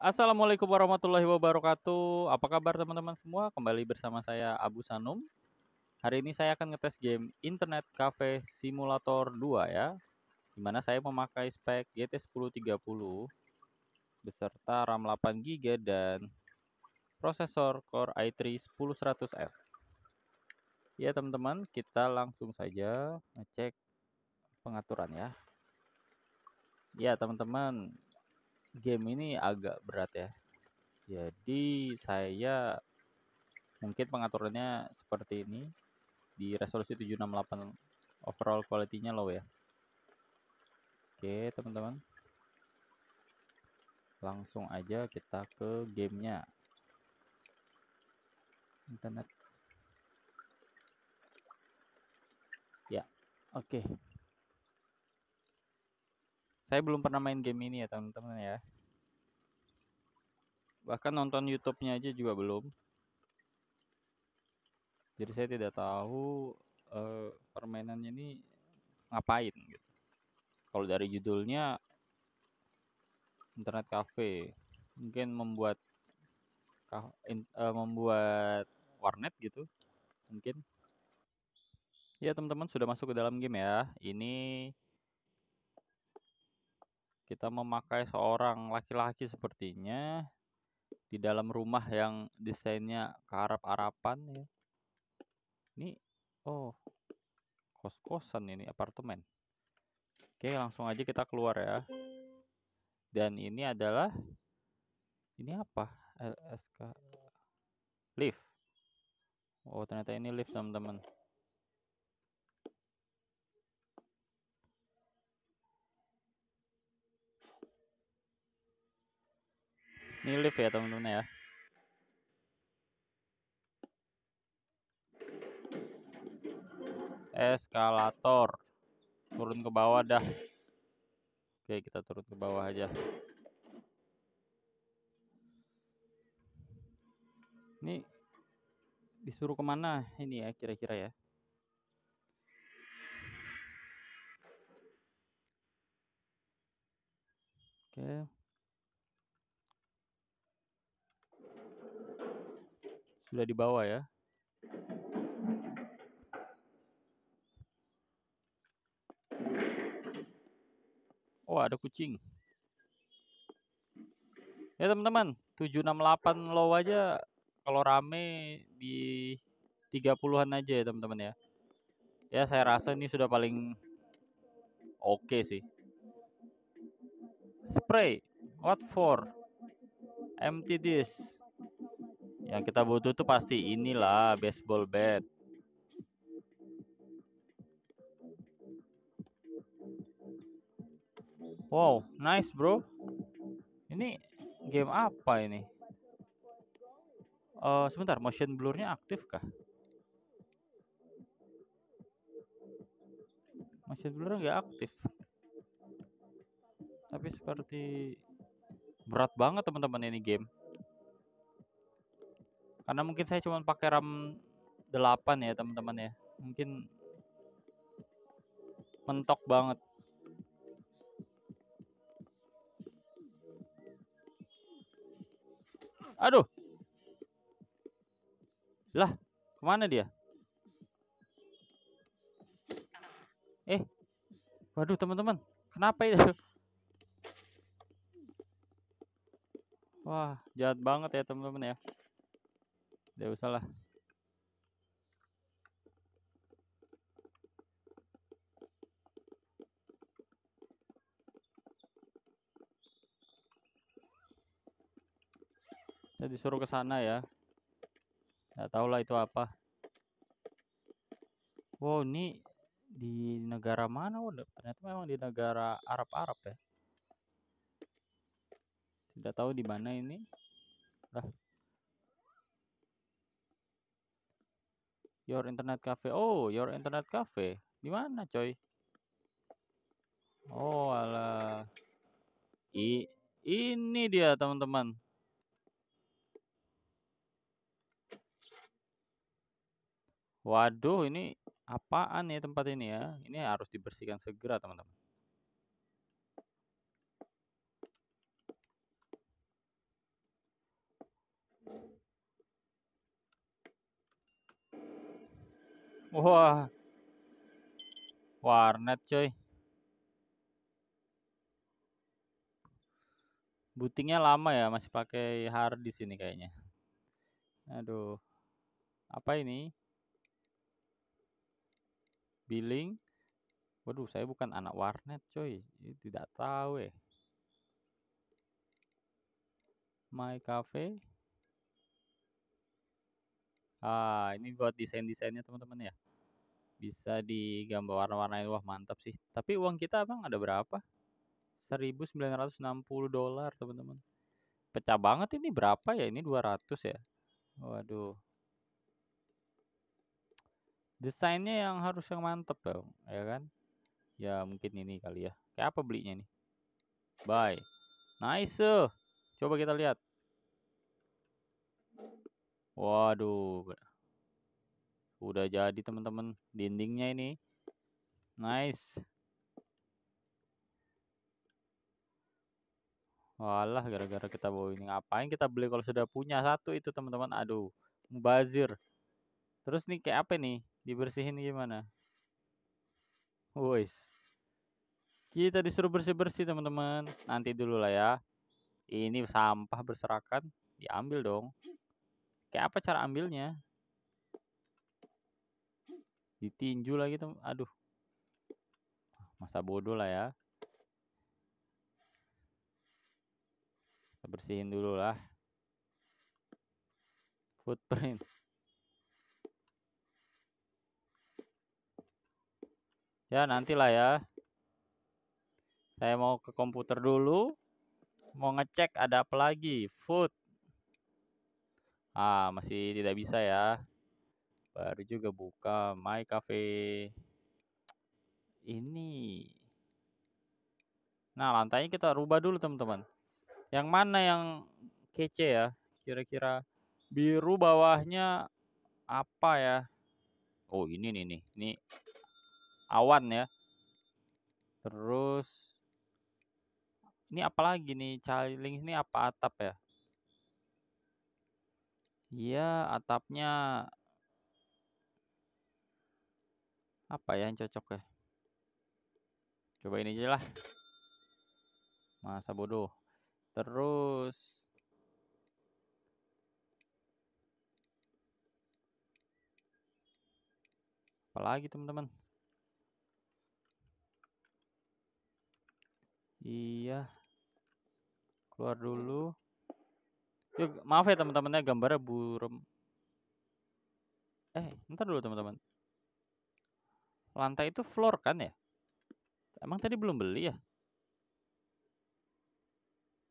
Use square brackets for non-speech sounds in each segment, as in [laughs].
Assalamualaikum warahmatullahi wabarakatuh. Apa kabar teman-teman semua? Kembali bersama saya Abu Sanum. Hari ini saya akan ngetes game Internet Cafe Simulator 2 ya. Dimana saya memakai spek GT1030 beserta RAM 8GB dan prosesor Core i3 10100F. Ya teman-teman, kita langsung saja ngecek pengaturan ya. Ya teman-teman, game ini agak berat ya. Jadi saya mungkin pengaturannya seperti ini di resolusi 768 overall quality-nya low ya. Oke, teman-teman. Langsung aja kita ke gamenya. Internet. Ya. Oke. Okay. Saya belum pernah main game ini ya teman-teman ya. Bahkan nonton YouTube-nya aja juga belum. Jadi saya tidak tahu uh, permainannya ini ngapain gitu. Kalau dari judulnya internet cafe, mungkin membuat uh, membuat warnet gitu mungkin ya teman-teman sudah masuk ke dalam game ya ini kita memakai seorang laki-laki sepertinya di dalam rumah yang desainnya ke Arab Arapan ya. Ini oh kos-kosan ini apartemen. Oke, langsung aja kita keluar ya. Dan ini adalah ini apa? LSK lift. Oh, ternyata ini lift, teman-teman. Ini lift ya teman-teman ya. Eskalator. Turun ke bawah dah. Oke, kita turun ke bawah aja. Ini disuruh kemana ini ya kira-kira ya. Oke. Sudah di bawah ya. Oh, ada kucing. Ya, teman-teman, 768 low aja kalau rame di 30-an aja ya, teman-teman ya. Ya, saya rasa ini sudah paling oke okay sih. Spray, what for? Empty this. Yang kita butuh tuh pasti inilah baseball bat. Wow, nice bro. Ini game apa ini? Uh, sebentar, motion blurnya aktif kah? Motion blur nggak aktif. Tapi seperti berat banget teman-teman ini game karena mungkin saya cuma pakai RAM 8 ya teman-teman ya mungkin mentok banget aduh lah kemana dia eh waduh teman-teman kenapa ya? wah jahat banget ya teman-teman ya tidak usah lah. Saya disuruh ke sana ya. Tidak tahu lah itu apa. Wow, ini di negara mana? Wow, ternyata memang di negara Arab-Arab ya. Tidak tahu di mana ini. Lah, Your internet cafe. Oh, your iya. internet cafe. Di mana, coy? Oh, ala. I ini dia, teman-teman. Waduh, ini apaan ya tempat ini ya? Ini harus dibersihkan segera, teman-teman. Wah. Warnet coy. Bootingnya lama ya, masih pakai hard di sini kayaknya. Aduh. Apa ini? Billing. Waduh, saya bukan anak warnet coy. Ini tidak tahu Eh. My Cafe. Ah, ini buat desain-desainnya teman-teman ya bisa digambar warna-warnain wah mantap sih tapi uang kita bang ada berapa 1960 dolar teman-teman pecah banget ini berapa ya ini 200 ya waduh desainnya yang harus yang mantep ya, bang ya kan ya mungkin ini kali ya kayak apa belinya nih bye nice eh. coba kita lihat waduh Udah jadi teman-teman dindingnya ini. Nice. Walah gara-gara kita bawa ini ngapain kita beli kalau sudah punya satu itu teman-teman. Aduh, mubazir. Terus nih kayak apa nih? Dibersihin gimana? Wis. Kita disuruh bersih-bersih teman-teman. Nanti dulu lah ya. Ini sampah berserakan diambil dong. Kayak apa cara ambilnya? ditinju lagi tuh aduh masa bodoh lah ya kita bersihin dulu lah footprint ya nantilah ya saya mau ke komputer dulu mau ngecek ada apa lagi food ah masih tidak bisa ya baru juga buka my cafe ini nah lantainya kita rubah dulu teman-teman yang mana yang kece ya kira-kira biru bawahnya apa ya oh ini nih nih ini awan ya terus ini apa lagi nih caling ini apa atap ya iya atapnya apa ya yang cocok ya coba ini aja lah masa bodoh terus apalagi teman-teman iya keluar dulu Yuk, maaf ya teman-temannya gambarnya burem eh ntar dulu teman-teman Lantai itu floor kan ya? Emang tadi belum beli ya?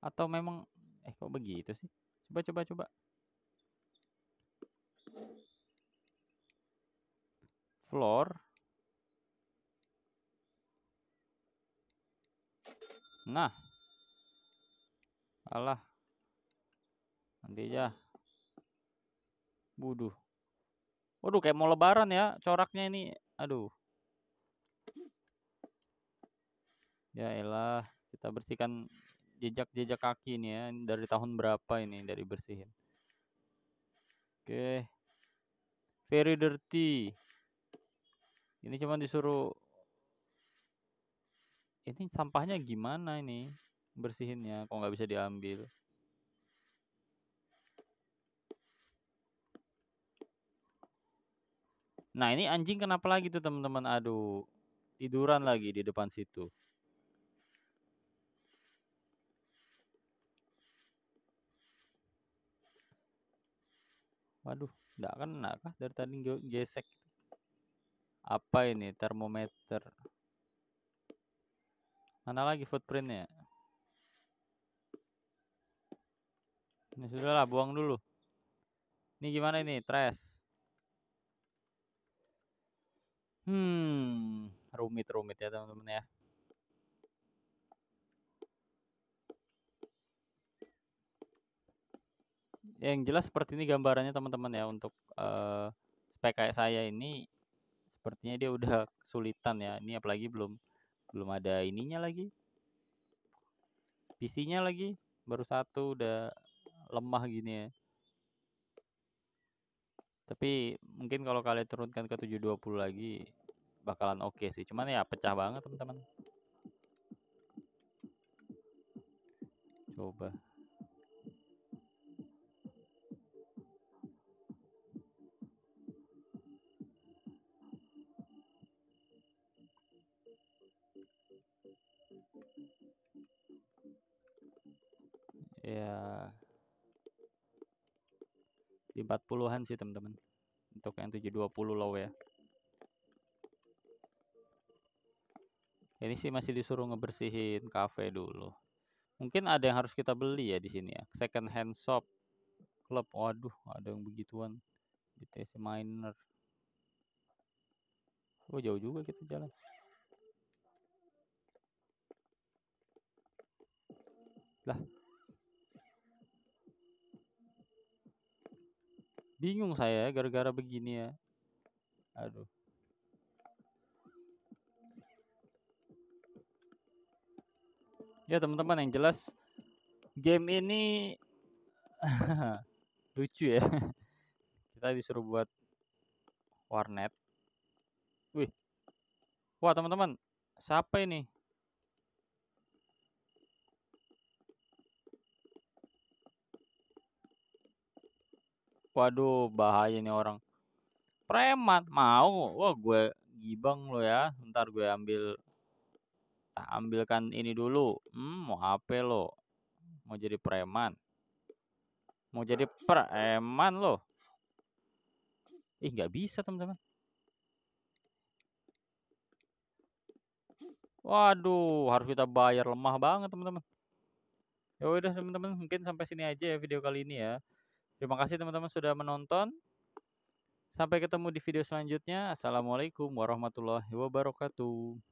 Atau memang eh kok begitu sih? Coba coba coba. Floor. Nah. Alah. Nanti aja. Buduh. Waduh kayak mau lebaran ya coraknya ini. Aduh. Ya elah, kita bersihkan jejak-jejak kaki ya, ini ya. Dari tahun berapa ini dari bersihin. Oke. Very dirty. Ini cuma disuruh ini sampahnya gimana ini bersihinnya kok nggak bisa diambil nah ini anjing kenapa lagi tuh teman-teman aduh tiduran lagi di depan situ Waduh, nggak kena kah dari tadi gesek? Gitu? Apa ini termometer? Mana lagi footprintnya? Ini sudah lah, buang dulu. Ini gimana ini? Trash. Hmm, rumit-rumit ya teman-teman ya. yang jelas seperti ini gambarannya teman-teman ya untuk uh, spek kayak saya ini sepertinya dia udah [laughs] kesulitan ya ini apalagi belum belum ada ininya lagi PC-nya lagi baru satu udah lemah gini ya tapi mungkin kalau kalian turunkan ke 720 lagi bakalan oke okay sih cuman ya pecah banget teman-teman coba ya di 40-an sih teman-teman untuk yang 720 low ya ini sih masih disuruh ngebersihin cafe dulu mungkin ada yang harus kita beli ya di sini ya second hand shop club waduh ada yang begituan BTC miner oh jauh juga kita jalan Lah. Bingung saya ya gara-gara begini ya. Aduh. Ya teman-teman yang jelas game ini [laughs] lucu ya. Kita disuruh buat warnet. Wih. Wah, teman-teman, siapa ini? Waduh, bahaya nih orang. Preman mau. Wah, gue gibang lo ya. Ntar gue ambil ambilkan ini dulu. Hmm, mau HP lo. Mau jadi preman. Mau jadi preman lo. Ih, nggak bisa, teman-teman. Waduh, harus kita bayar lemah banget, teman-teman. Ya udah, teman-teman, mungkin sampai sini aja ya video kali ini ya. Terima kasih teman-teman sudah menonton. Sampai ketemu di video selanjutnya. Assalamualaikum warahmatullahi wabarakatuh.